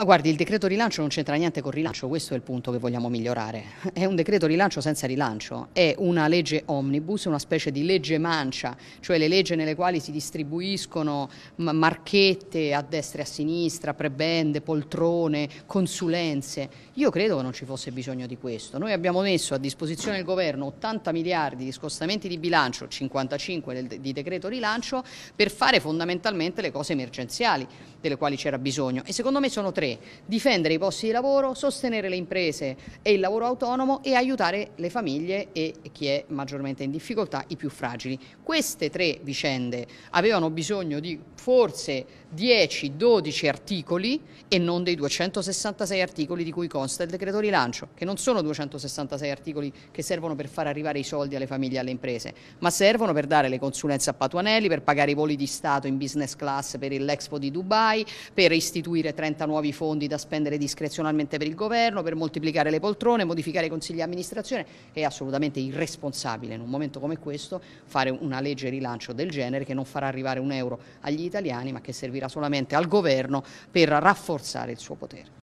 Ma guardi, il decreto rilancio non c'entra niente col rilancio, questo è il punto che vogliamo migliorare. È un decreto rilancio senza rilancio, è una legge omnibus, una specie di legge mancia, cioè le leggi nelle quali si distribuiscono marchette a destra e a sinistra, prebende, poltrone, consulenze. Io credo che non ci fosse bisogno di questo. Noi abbiamo messo a disposizione del governo 80 miliardi di scostamenti di bilancio, 55 di decreto rilancio, per fare fondamentalmente le cose emergenziali delle quali c'era bisogno e secondo me sono tre, difendere i posti di lavoro, sostenere le imprese e il lavoro autonomo e aiutare le famiglie e chi è maggiormente in difficoltà, i più fragili. Queste tre vicende avevano bisogno di forse 10-12 articoli e non dei 266 articoli di cui consta il decreto rilancio, che non sono 266 articoli che servono per far arrivare i soldi alle famiglie e alle imprese, ma servono per dare le consulenze a Patuanelli, per pagare i voli di Stato in business class per l'Expo di Dubai, RAI, per istituire 30 nuovi fondi da spendere discrezionalmente per il governo, per moltiplicare le poltrone, modificare i consigli di amministrazione. È assolutamente irresponsabile in un momento come questo fare una legge rilancio del genere che non farà arrivare un euro agli italiani ma che servirà solamente al governo per rafforzare il suo potere.